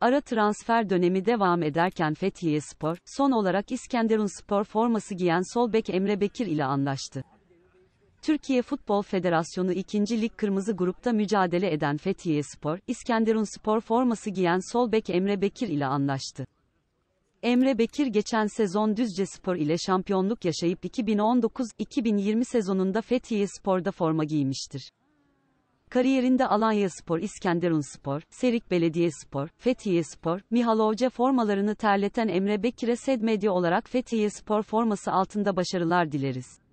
Ara transfer dönemi devam ederken Fethiye Spor, son olarak İskenderun Spor forması giyen sol bek Emre Bekir ile anlaştı. Türkiye Futbol Federasyonu 2. Lig Kırmızı Grup'ta mücadele eden Fethiye Spor, İskenderun Spor forması giyen sol bek Emre Bekir ile anlaştı. Emre Bekir geçen sezon Düzce Spor ile şampiyonluk yaşayıp 2019-2020 sezonunda Fethiye Spor'da forma giymiştir. Kariyerinde Alanya Spor, İskenderun Spor, Serik Belediye Spor, Fethiye Spor, Mihalovca formalarını terleten Emre Bekir'e SED Medya olarak Fethiye Spor forması altında başarılar dileriz.